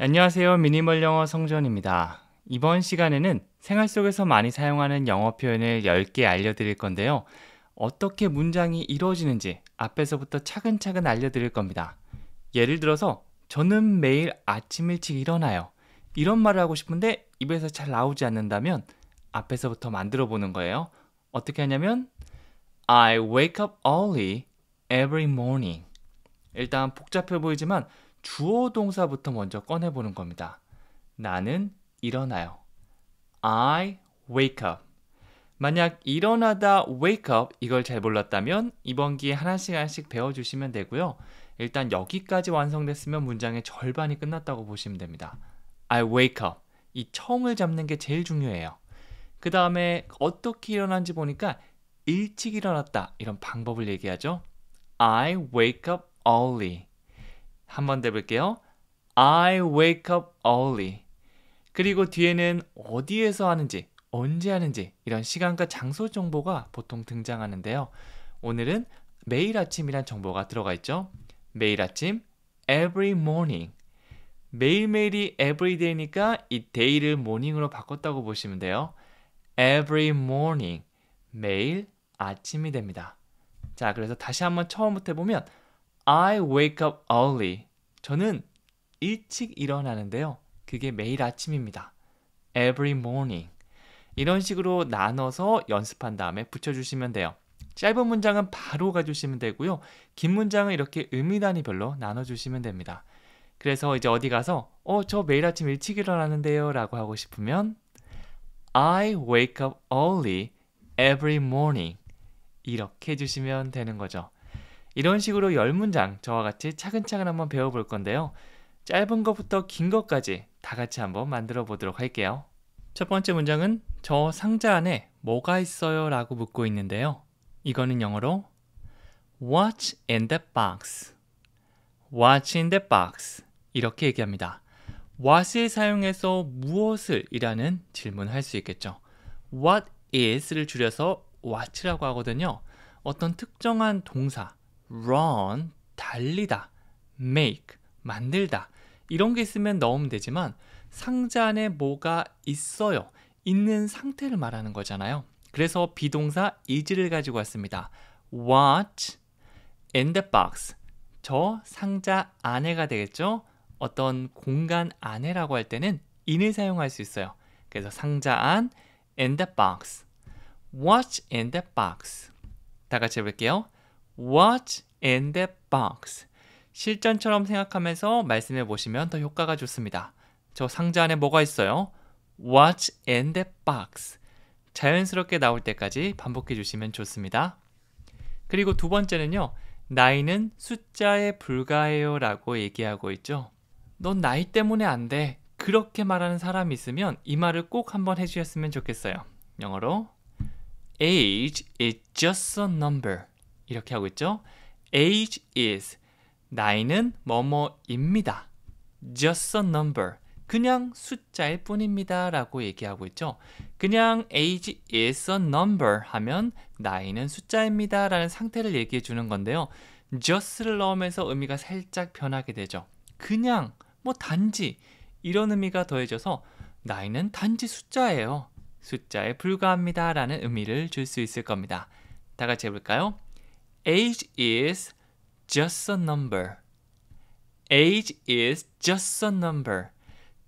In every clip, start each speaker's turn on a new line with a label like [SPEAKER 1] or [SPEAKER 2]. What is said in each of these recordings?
[SPEAKER 1] 안녕하세요. 미니멀 영어 성전입니다. 이번 시간에는 생활 속에서 많이 사용하는 영어 표현을 10개 알려드릴 건데요. 어떻게 문장이 이루어지는지 앞에서부터 차근차근 알려드릴 겁니다. 예를 들어서 저는 매일 아침 일찍 일어나요. 이런 말을 하고 싶은데 입에서 잘 나오지 않는다면 앞에서부터 만들어 보는 거예요. 어떻게 하냐면 I wake up early every morning. 일단 복잡해 보이지만 주어 동사부터 먼저 꺼내보는 겁니다. 나는 일어나요. I wake up. 만약 일어나다 wake up 이걸 잘 몰랐다면 이번 기회 에 하나씩 하나씩 배워주시면 되고요. 일단 여기까지 완성됐으면 문장의 절반이 끝났다고 보시면 됩니다. I wake up. 이 처음을 잡는 게 제일 중요해요. 그 다음에 어떻게 일어난지 보니까 일찍 일어났다 이런 방법을 얘기하죠. I wake up early. 한번 더 볼게요. I wake up early. 그리고 뒤에는 어디에서 하는지, 언제 하는지 이런 시간과 장소 정보가 보통 등장하는데요. 오늘은 매일 아침이란 정보가 들어가 있죠. 매일 아침 every morning. 매일매일이 everyday니까 이 day를 morning으로 바꿨다고 보시면 돼요. every morning. 매일 아침이 됩니다. 자, 그래서 다시 한 번 처음부터 해 보면 I wake up early. 저는 일찍 일어나는데요. 그게 매일 아침입니다. Every morning. 이런 식으로 나눠서 연습한 다음에 붙여주시면 돼요. 짧은 문장은 바로 가주시면 되고요. 긴 문장은 이렇게 의미 단위별로 나눠주시면 됩니다. 그래서 이제 어디 가서 어, 저 매일 아침 일찍 일어나는데요 라고 하고 싶으면 I wake up early every morning 이렇게 해주시면 되는 거죠. 이런 식으로 열 문장 저와 같이 차근차근 한번 배워볼 건데요. 짧은 것부터 긴 것까지 다 같이 한번 만들어 보도록 할게요. 첫 번째 문장은 저 상자 안에 뭐가 있어요? 라고 묻고 있는데요. 이거는 영어로 What's in that box? What's in t h e box? 이렇게 얘기합니다. what을 사용해서 무엇을 이라는 질문할 을수 있겠죠. what is를 줄여서 what라고 하거든요. 어떤 특정한 동사, run 달리다, make 만들다 이런 게 있으면 넣으면 되지만 상자 안에 뭐가 있어요. 있는 상태를 말하는 거잖아요. 그래서 비동사 is를 가지고 왔습니다. What in the box? 저 상자 안에가 되겠죠? 어떤 공간 안에라고 할 때는 in을 사용할 수 있어요. 그래서 상자 안 in the box. What's in the box? 다 같이 해볼게요. What's in t h e box? 실전처럼 생각하면서 말씀해 보시면 더 효과가 좋습니다. 저 상자 안에 뭐가 있어요? What's in t h e box? 자연스럽게 나올 때까지 반복해 주시면 좋습니다. 그리고 두 번째는요. 나이는 숫자에 불과해요 라고 얘기하고 있죠. 넌 나이 때문에 안 돼. 그렇게 말하는 사람이 있으면 이 말을 꼭 한번 해주셨으면 좋겠어요. 영어로 Age is just a number. 이렇게 하고 있죠. Age is 나이는 뭐뭐입니다. Just a number. 그냥 숫자일 뿐입니다. 라고 얘기하고 있죠. 그냥 age is a number 하면 나이는 숫자입니다. 라는 상태를 얘기해 주는 건데요. just를 넣으면서 의미가 살짝 변하게 되죠. 그냥, 뭐 단지 이런 의미가 더해져서 나이는 단지 숫자예요. 숫자에 불과합니다. 라는 의미를 줄 수 있을 겁니다. 다 같이 해볼까요? Age is just a number. Age is just a number.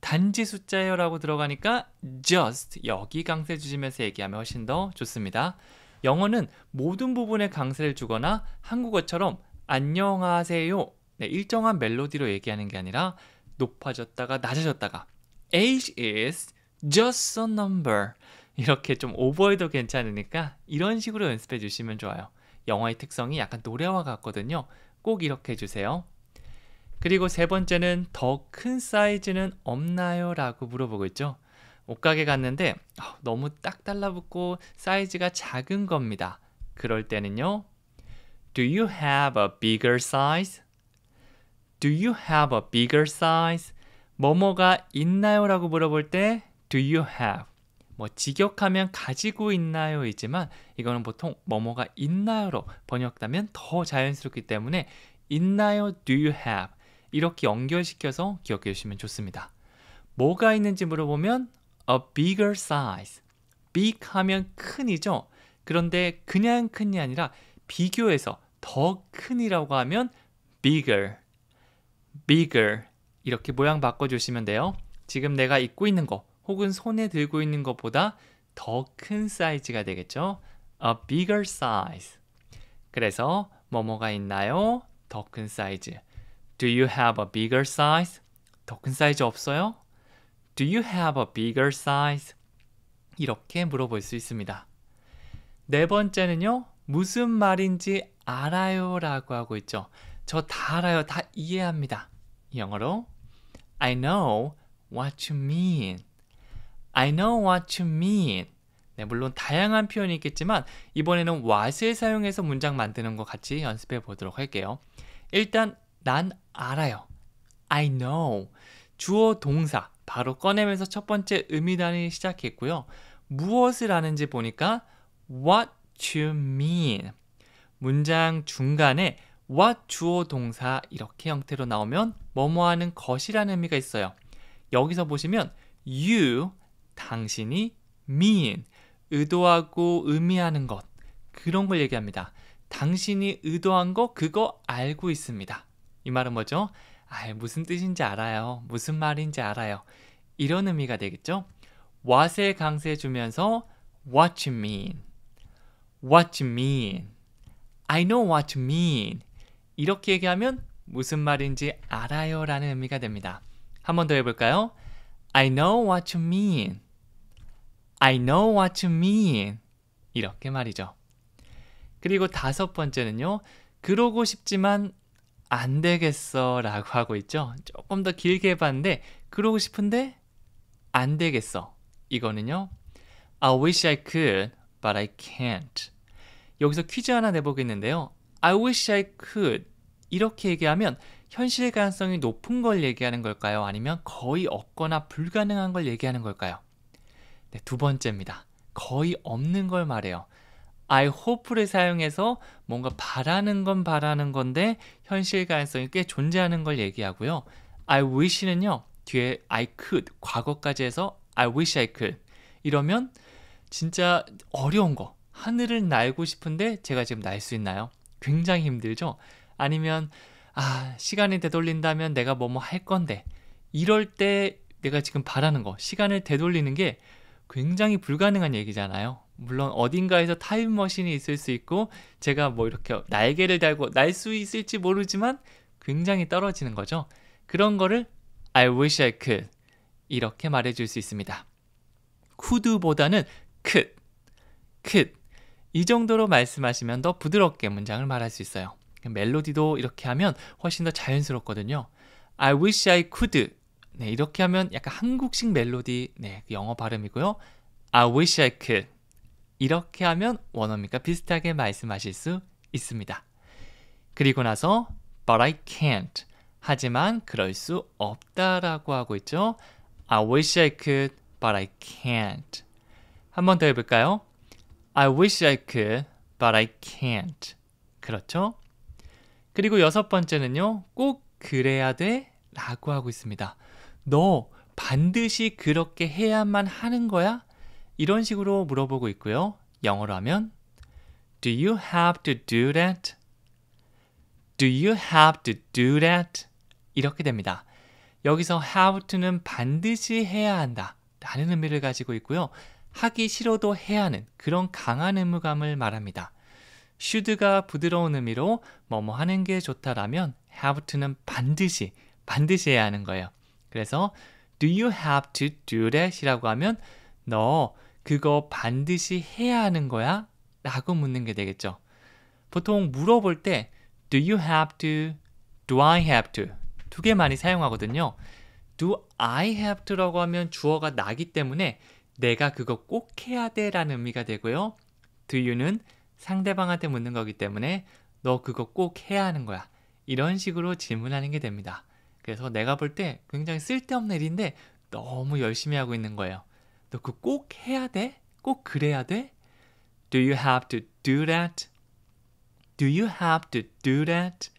[SPEAKER 1] 단지 숫자예요라고 들어가니까 just 여기 강세 주시면서 얘기하면 훨씬 더 좋습니다. 영어는 모든 부분에 강세를 주거나 한국어처럼 안녕하세요 네, 일정한 멜로디로 얘기하는 게 아니라 높아졌다가 낮아졌다가 age is just a number 이렇게 좀 오버해도 괜찮으니까 이런 식으로 연습해 주시면 좋아요. 영화의 특성이 약간 노래와 같거든요. 꼭 이렇게 해주세요. 그리고 세 번째는 더 큰 사이즈는 없나요? 라고 물어보고 있죠. 옷가게 갔는데 아, 너무 딱 달라붙고 사이즈가 작은 겁니다. 그럴 때는요. Do you have a bigger size? Do you have a bigger size? 뭐뭐가 있나요? 라고 물어볼 때 Do you have? 뭐 직역하면 가지고 있나요이지만 이거는 보통 뭐뭐가 있나요로 번역하면 더 자연스럽기 때문에 있나요? Do you have? 이렇게 연결시켜서 기억해 주시면 좋습니다. 뭐가 있는지 물어보면 a bigger size. big 하면 큰이죠. 그런데 그냥 큰이 아니라 비교해서 더 큰이라고 하면 bigger, bigger 이렇게 모양 바꿔주시면 돼요. 지금 내가 입고 있는 거 혹은 손에 들고 있는 것보다 더 큰 사이즈가 되겠죠. A bigger size. 그래서 뭐뭐가 있나요? 더 큰 사이즈. Do you have a bigger size? 더 큰 사이즈 없어요? Do you have a bigger size? 이렇게 물어볼 수 있습니다. 네 번째는요. 무슨 말인지 알아요 라고 하고 있죠. 저 다 알아요. 다 이해합니다. 영어로 I know what you mean. I know what you mean. 네, 물론 다양한 표현이 있겠지만 이번에는 what을 사용해서 문장 만드는 것 같이 연습해 보도록 할게요. 일단 난 알아요. I know. 주어 동사 바로 꺼내면서 첫 번째 의미단위 시작했고요. 무엇을 아는지 보니까 what you mean. 문장 중간에 what 주어 동사 이렇게 형태로 나오면 뭐뭐 하는 것이라는 의미가 있어요. 여기서 보시면 you 당신이 mean, 의도하고 의미하는 것, 그런 걸 얘기합니다. 당신이 의도한 거 그거 알고 있습니다. 이 말은 뭐죠? 아, 무슨 뜻인지 알아요. 무슨 말인지 알아요. 이런 의미가 되겠죠? what에 강세 주면서 what you mean, what you mean, I know what you mean 이렇게 얘기하면 무슨 말인지 알아요 라는 의미가 됩니다. 한 번 더 해볼까요? I know what you mean. I know what you mean. 이렇게 말이죠. 그리고 다섯 번째는요. 그러고 싶지만 안 되겠어 라고 하고 있죠. 조금 더 길게 해 봤는데 그러고 싶은데 안 되겠어. 이거는요. I wish I could, but I can't. 여기서 퀴즈 하나 내보겠는데요. I wish I could 이렇게 얘기하면 현실 가능성이 높은 걸 얘기하는 걸까요? 아니면 거의 없거나 불가능한 걸 얘기하는 걸까요? 네, 두 번째입니다. 거의 없는 걸 말해요. I hope를 사용해서 뭔가 바라는 건 바라는 건데 현실 가능성이 꽤 존재하는 걸 얘기하고요. I wish는요. 뒤에 I could 과거까지 해서 I wish I could 이러면 진짜 어려운 거 하늘을 날고 싶은데 제가 지금 날 수 있나요? 굉장히 힘들죠. 아니면 아 시간이 되돌린다면 내가 뭐뭐 할 건데 이럴 때 내가 지금 바라는 거 시간을 되돌리는 게 굉장히 불가능한 얘기잖아요. 물론 어딘가에서 타임머신이 있을 수 있고 제가 뭐 이렇게 날개를 달고 날 수 있을지 모르지만 굉장히 떨어지는 거죠. 그런 거를 I wish I could 이렇게 말해줄 수 있습니다. could보다는 could, could 이 정도로 말씀하시면 더 부드럽게 문장을 말할 수 있어요. 멜로디도 이렇게 하면 훨씬 더 자연스럽거든요. I wish I could 네, 이렇게 하면 약간 한국식 멜로디, 네, 그 영어 발음이고요. I wish I could. 이렇게 하면 원어민과 비슷하게 말씀하실 수 있습니다. 그리고 나서 but I can't. 하지만 그럴 수 없다라고 하고 있죠. I wish I could, but I can't. 한번더 해볼까요? I wish I could, but I can't. 그렇죠? 그리고 여섯 번째는요, 꼭 그래야 돼 라고 하고 있습니다. 너 반드시 그렇게 해야만 하는 거야? 이런 식으로 물어보고 있고요. 영어로 하면 Do you have to do that? Do you have to do that? 이렇게 됩니다. 여기서 have to는 반드시 해야 한다 라는 의미를 가지고 있고요. 하기 싫어도 해야 하는 그런 강한 의무감을 말합니다. should가 부드러운 의미로 뭐 뭐 하는 게 좋다라면 have to는 반드시, 반드시 해야 하는 거예요. 그래서 Do you have to do that? 이라고 하면 너 그거 반드시 해야 하는 거야? 라고 묻는 게 되겠죠. 보통 물어볼 때 Do you have to? Do I have to? 두 개 많이 사용하거든요. Do I have to라고 하면 주어가 나기 때문에 내가 그거 꼭 해야 돼 라는 의미가 되고요. Do you는 상대방한테 묻는 거기 때문에 너 그거 꼭 해야 하는 거야. 이런 식으로 질문하는 게 됩니다. 그래서 내가 볼 때 굉장히 쓸데없는 일인데 너무 열심히 하고 있는 거예요. 너그꼭 해야 돼? 꼭 그래야 돼? Do you have to do that? Do you have to do that?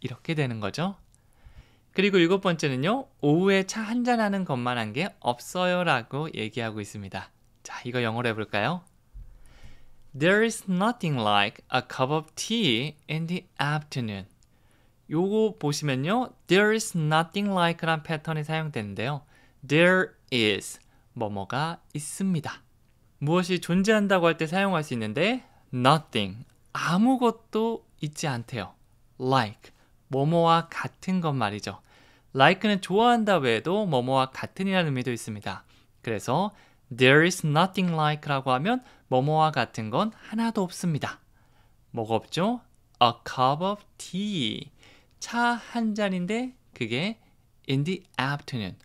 [SPEAKER 1] 이렇게 되는 거죠. 그리고 일곱 번째는요. 오후에 차 한잔 하는 것만 한 게 없어요라고 얘기하고 있습니다. 자, 이거 영어로 해 볼까요? There is nothing like a cup of tea in the afternoon. 요거 보시면요. There is nothing like란 패턴이 사용되는데요. There is 뭐뭐가 있습니다. 무엇이 존재한다고 할 때 사용할 수 있는데 nothing 아무것도 있지 않대요. like 뭐뭐와 같은 것 말이죠. like는 좋아한다 외에도 뭐뭐와 같은이라는 의미도 있습니다. 그래서 there is nothing like라고 하면 뭐뭐와 같은 건 하나도 없습니다. 뭐가 없죠? a cup of tea 차한 잔인데 그게 in the afternoon.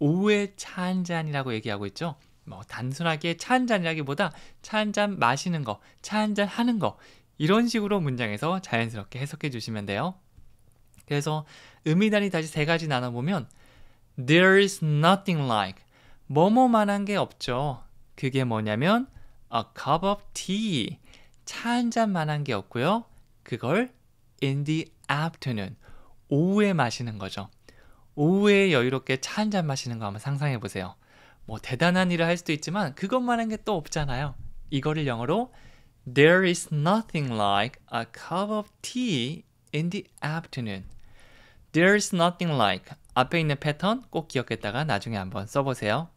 [SPEAKER 1] 오후에 차 한 잔이라고 얘기하고 있죠. 뭐 단순하게 차 한 잔이라기보다 차 한 잔 마시는 거, 차 한 잔 하는 거 이런 식으로 문장에서 자연스럽게 해석해 주시면 돼요. 그래서 의미단이 다시 세 가지 나눠보면 There is nothing like 뭐뭐만한 게 없죠. 그게 뭐냐면 a cup of tea 차 한 잔만한 게 없고요. 그걸 in the afternoon. 오후에 마시는 거죠. 오후에 여유롭게 차 한 잔 마시는 거 한번 상상해 보세요. 뭐 대단한 일을 할 수도 있지만 그것만한 게 또 없잖아요. 이거를 영어로 There is nothing like a cup of tea in the afternoon. There is nothing like 앞에 있는 패턴 꼭 기억했다가 나중에 한번 써보세요.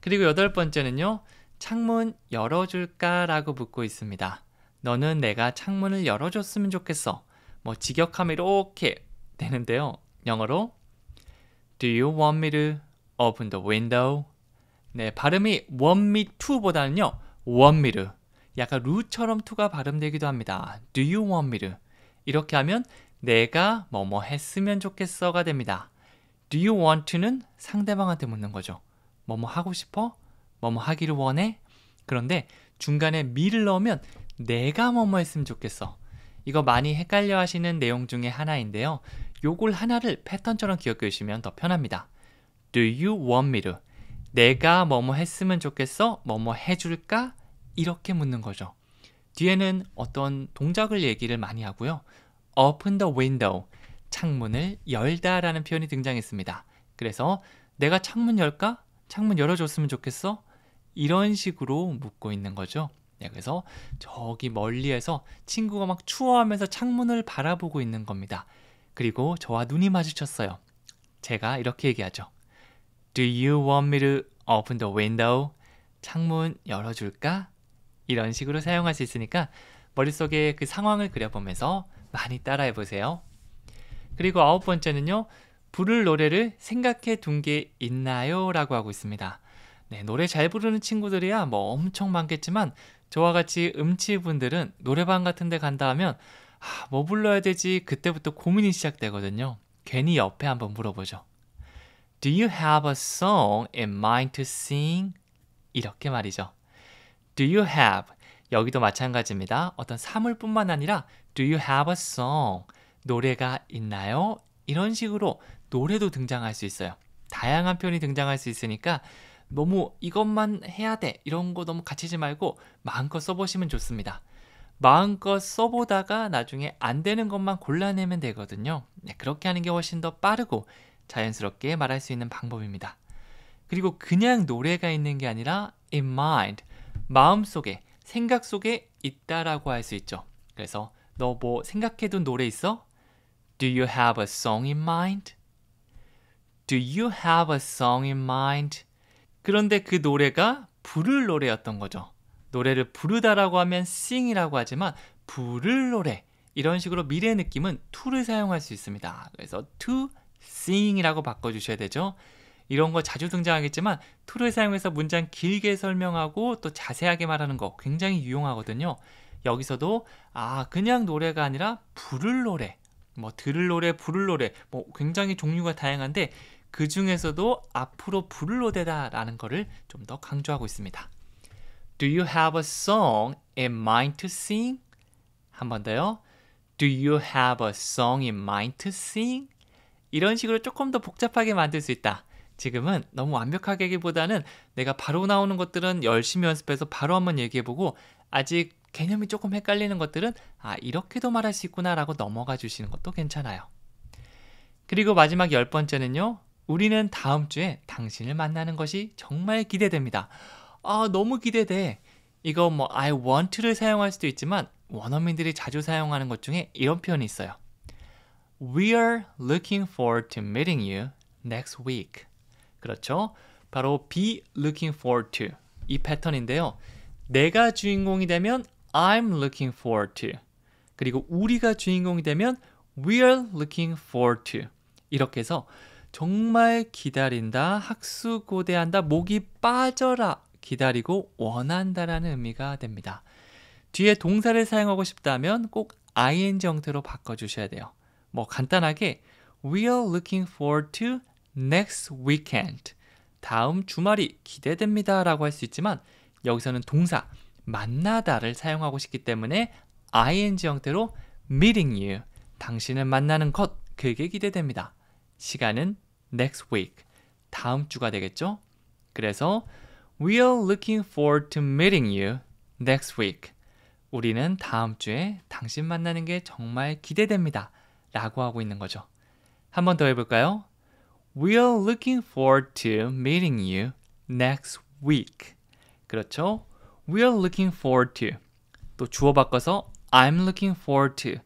[SPEAKER 1] 그리고 여덟 번째는요. 창문 열어줄까? 라고 묻고 있습니다. 너는 내가 창문을 열어줬으면 좋겠어. 뭐직역함이 이렇게 되는데요. 영어로 Do you want me to open the window? 네, 발음이 want me to보다는요. want me to 약간 루처럼 to가 발음되기도 합니다. Do you want me to 이렇게 하면 내가 뭐뭐 뭐 했으면 좋겠어가 됩니다. Do you want to는 상대방한테 묻는 거죠. 뭐뭐 뭐 하고 싶어? 뭐뭐 뭐 하기를 원해? 그런데 중간에 me를 넣으면 내가 뭐 뭐 했으면 좋겠어. 이거 많이 헷갈려 하시는 내용 중에 하나인데요. 요걸 하나를 패턴처럼 기억해 주시면 더 편합니다. Do you want me to? 내가 뭐 뭐 했으면 좋겠어? 뭐 뭐 해줄까? 이렇게 묻는 거죠. 뒤에는 어떤 동작을 얘기를 많이 하고요. Open the window. 창문을 열다 라는 표현이 등장했습니다. 그래서 내가 창문 열까? 창문 열어줬으면 좋겠어? 이런 식으로 묻고 있는 거죠. 예, 그래서 저기 멀리에서 친구가 막 추워하면서 창문을 바라보고 있는 겁니다. 그리고 저와 눈이 마주쳤어요. 제가 이렇게 얘기하죠. Do you want me to open the window? 창문 열어줄까? 이런 식으로 사용할 수 있으니까 머릿속에 그 상황을 그려보면서 많이 따라해 보세요. 그리고 아홉 번째는요. 부를 노래를 생각해 둔 게 있나요? 라고 하고 있습니다. 네, 노래 잘 부르는 친구들이야 뭐 엄청 많겠지만 저와 같이 음치분들은 노래방 같은 데 간다 하면 아, 뭐 불러야 되지? 그때부터 고민이 시작되거든요. 괜히 옆에 한번 물어보죠. Do you have a song in mind to sing? 이렇게 말이죠. Do you have 여기도 마찬가지입니다. 어떤 사물뿐만 아니라 Do you have a song? 노래가 있나요? 이런 식으로 노래도 등장할 수 있어요. 다양한 표현이 등장할 수 있으니까 너무 이것만 해야 돼 이런 거 너무 갇히지 말고 마음껏 써보시면 좋습니다. 마음껏 써보다가 나중에 안 되는 것만 골라내면 되거든요. 네, 그렇게 하는 게 훨씬 더 빠르고 자연스럽게 말할 수 있는 방법입니다. 그리고 그냥 노래가 있는 게 아니라 in mind, 마음 속에, 생각 속에 있다라고 할 수 있죠. 그래서 너 뭐 생각해둔 노래 있어? Do you have a song in mind? Do you have a song in mind? 그런데 그 노래가 부를 노래였던 거죠. 노래를 부르다라고 하면 sing이라고 하지만 부를 노래 이런 식으로 미래 느낌은 to를 사용할 수 있습니다. 그래서 to sing이라고 바꿔주셔야 되죠. 이런 거 자주 등장하겠지만 to를 사용해서 문장 길게 설명하고 또 자세하게 말하는 거 굉장히 유용하거든요. 여기서도 아 그냥 노래가 아니라 부를 노래 뭐 들을 노래 부를 노래 뭐 굉장히 종류가 다양한데 그 중에서도 앞으로 불를노다라는 것을 좀더 강조하고 있습니다. Do you have a song in mind to sing? 한번 더요. Do you have a song in mind to sing? 이런 식으로 조금 더 복잡하게 만들 수 있다. 지금은 너무 완벽하게기보다는 내가 바로 나오는 것들은 열심히 연습해서 바로 한번 얘기해보고 아직 개념이 조금 헷갈리는 것들은 아 이렇게도 말할 수 있구나라고 넘어가 주시는 것도 괜찮아요. 그리고 마지막 열 번째는요. 우리는 다음 주에 당신을 만나는 것이 정말 기대됩니다. 아, 너무 기대돼. 이거 뭐 I want를 사용할 수도 있지만 원어민들이 자주 사용하는 것 중에 이런 표현이 있어요. We are looking forward to meeting you next week. 그렇죠? 바로 be looking forward to 이 패턴인데요. 내가 주인공이 되면 I'm looking forward to. 그리고 우리가 주인공이 되면 we are looking forward to. 이렇게 해서 정말 기다린다, 학수고대한다, 목이 빠져라, 기다리고 원한다라는 의미가 됩니다. 뒤에 동사를 사용하고 싶다면 꼭 ing 형태로 바꿔주셔야 돼요. 뭐 간단하게 We are looking forward to next weekend. 다음 주말이 기대됩니다 라고 할 수 있지만 여기서는 동사 만나다를 사용하고 싶기 때문에 ing 형태로 meeting you 당신을 만나는 것 그게 기대됩니다. 시간은 next week. 다음 주가 되겠죠? 그래서 We're looking forward to meeting you next week. 우리는 다음 주에 당신 만나는 게 정말 기대됩니다. 라고 하고 있는 거죠. 한번 더 해볼까요? We're looking forward to meeting you next week. 그렇죠? We're looking forward to. 또 주어 바꿔서 I'm looking forward to.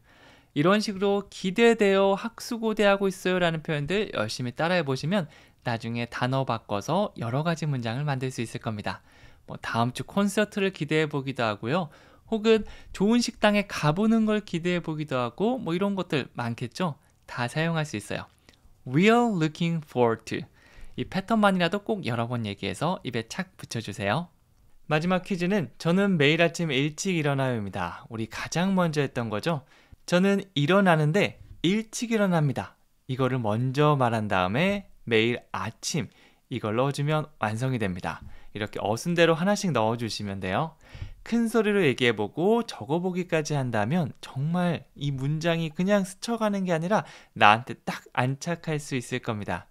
[SPEAKER 1] 이런 식으로 기대되어 학수고대하고 있어요 라는 표현들 열심히 따라해 보시면 나중에 단어 바꿔서 여러 가지 문장을 만들 수 있을 겁니다. 뭐 다음 주 콘서트를 기대해 보기도 하고요. 혹은 좋은 식당에 가보는 걸 기대해 보기도 하고 뭐 이런 것들 많겠죠? 다 사용할 수 있어요. We're looking forward to. 이 패턴만이라도 꼭 여러 번 얘기해서 입에 착 붙여주세요. 마지막 퀴즈는 저는 매일 아침 일찍 일어나요입니다. 우리 가장 먼저 했던 거죠. 저는 일어나는데 일찍 일어납니다. 이거를 먼저 말한 다음에 매일 아침 이걸 넣어주면 완성이 됩니다. 이렇게 어순대로 하나씩 넣어주시면 돼요. 큰 소리로 얘기해보고 적어보기까지 한다면 정말 이 문장이 그냥 스쳐가는 게 아니라 나한테 딱 안착할 수 있을 겁니다.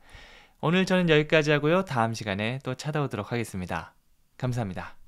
[SPEAKER 1] 오늘 저는 여기까지 하고요. 다음 시간에 또 찾아오도록 하겠습니다. 감사합니다.